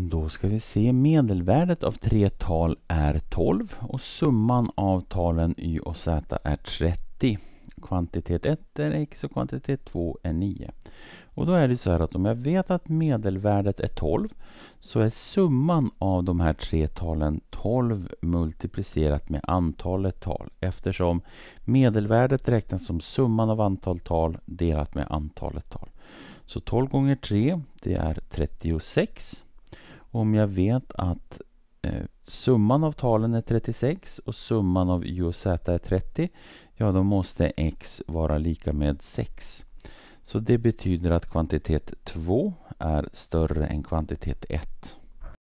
Då ska vi se. Medelvärdet av tre tal är 12 och summan av talen y och z är 30. Kvantitet 1 är x och kvantitet 2 är 9. Och då är det så här att om jag vet att medelvärdet är 12 så är summan av de här tre talen 12 multiplicerat med antalet tal eftersom medelvärdet räknas som summan av antal tal delat med antalet tal. Så 12 gånger 3 det är 36 om jag vet att eh, summan av talen är 36 och summan av Y och z är 30 ja då måste x vara lika med 6. Så det betyder att kvantitet 2 är större än kvantitet 1.